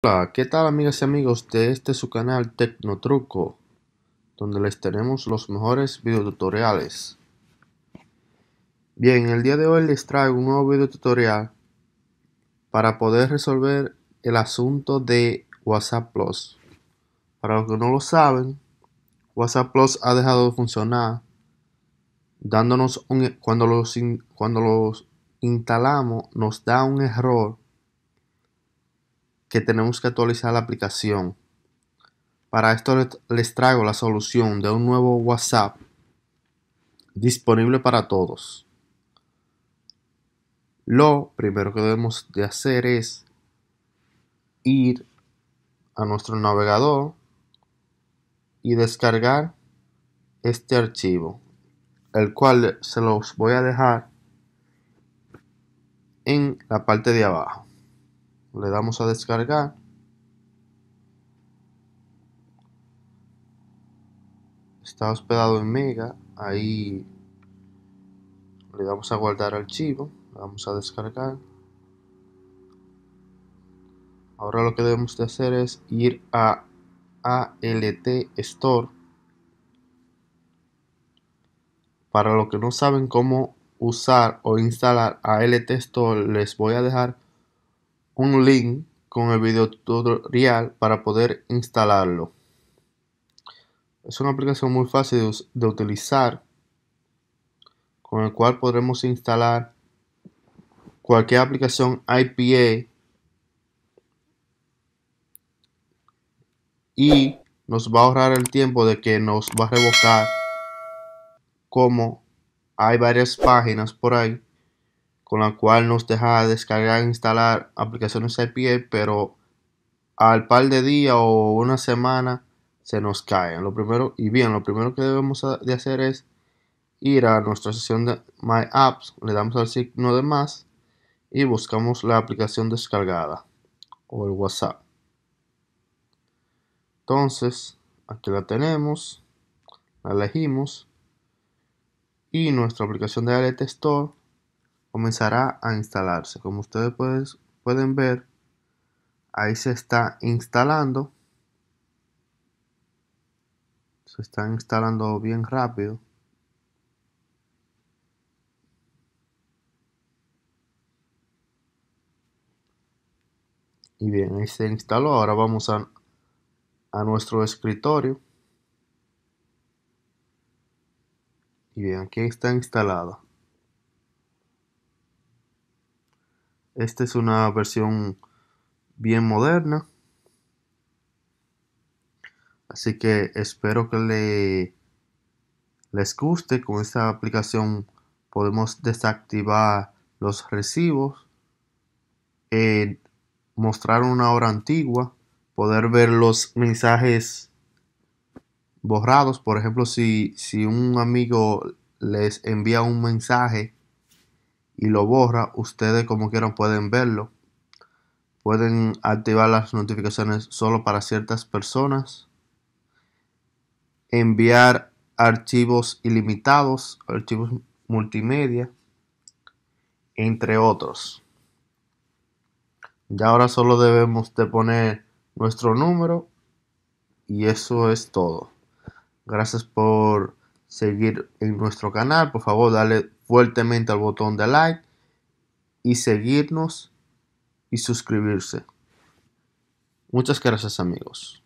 Hola, ¿qué tal amigas y amigos de este su canal Tecnotruco? Donde les tenemos los mejores videotutoriales. Bien, el día de hoy les traigo un nuevo videotutorial para poder resolver el asunto de WhatsApp Plus. Para los que no lo saben, WhatsApp Plus ha dejado de funcionar dándonos un, e, cuando, los, cuando los instalamos nos da un error que tenemos que actualizar la aplicación. Para esto les traigo la solución de un nuevo WhatsApp disponible para todos. Lo primero que debemos de hacer es ir a nuestro navegador y descargar este archivo, el cual se los voy a dejar en la parte de abajo le damos a descargar está hospedado en mega ahí le damos a guardar archivo le damos a descargar ahora lo que debemos de hacer es ir a ALT Store para los que no saben cómo usar o instalar ALT Store les voy a dejar un link con el video tutorial para poder instalarlo. Es una aplicación muy fácil de, utilizar con el cual podremos instalar cualquier aplicación IPA y nos va a ahorrar el tiempo de que nos va a revocar como hay varias páginas por ahí con la cual nos deja descargar e instalar aplicaciones IPA, pero al par de días o una semana se nos cae Lo primero, y bien, lo primero que debemos de hacer es ir a nuestra sesión de My Apps, le damos al signo de más y buscamos la aplicación descargada o el WhatsApp. Entonces, aquí la tenemos, la elegimos y nuestra aplicación de Alert Store comenzará a instalarse. Como ustedes pueden ver, ahí se está instalando. Se está instalando bien rápido. Y bien, ahí se instaló. Ahora vamos a, a nuestro escritorio. Y bien, aquí está instalado. Esta es una versión bien moderna. Así que espero que le, les guste. Con esta aplicación podemos desactivar los recibos, eh, mostrar una hora antigua, poder ver los mensajes borrados. Por ejemplo, si, si un amigo les envía un mensaje y lo borra, ustedes como quieran pueden verlo. Pueden activar las notificaciones solo para ciertas personas. Enviar archivos ilimitados, archivos multimedia, entre otros. Ya ahora solo debemos de poner nuestro número y eso es todo. Gracias por seguir en nuestro canal, por favor dale fuertemente al botón de like y seguirnos y suscribirse. Muchas gracias amigos.